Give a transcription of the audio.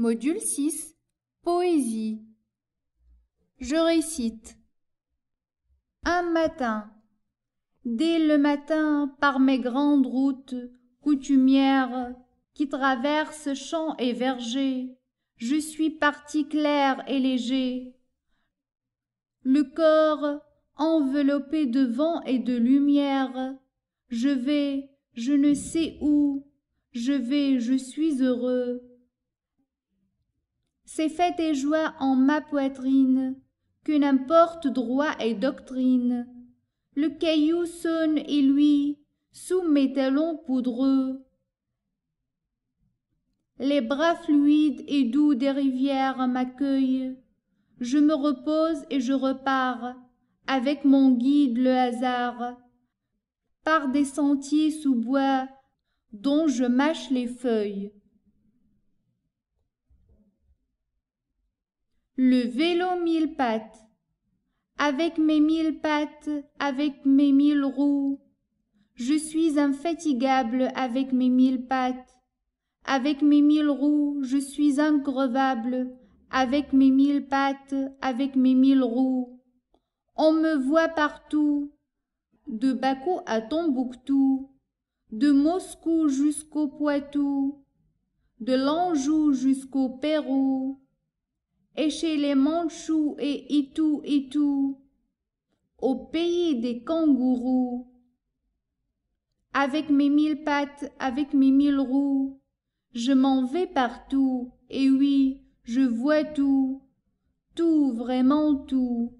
Module 6. Poésie. Je récite. Un matin. Dès le matin, par mes grandes routes coutumières qui traversent champs et vergers, je suis parti clair et léger. Le corps enveloppé de vent et de lumière, je vais, je ne sais où, je vais, je suis heureux c'est fait et joie en ma poitrine, que n'importe droit et doctrine. Le caillou sonne et lui, sous mes talons poudreux. Les bras fluides et doux des rivières m'accueillent. Je me repose et je repars, avec mon guide le hasard, par des sentiers sous bois dont je mâche les feuilles. le vélo mille pattes. Avec mes mille pattes, avec mes mille roues, je suis infatigable avec mes mille pattes. Avec mes mille roues, je suis increvable Avec mes mille pattes, avec mes mille roues. On me voit partout, de Bakou à Tombouctou, de Moscou jusqu'au Poitou, de l'Anjou jusqu'au Pérou et chez les manchous et Itou Itou, au pays des kangourous. Avec mes mille pattes, avec mes mille roues, je m'en vais partout, et oui, je vois tout, tout, vraiment tout.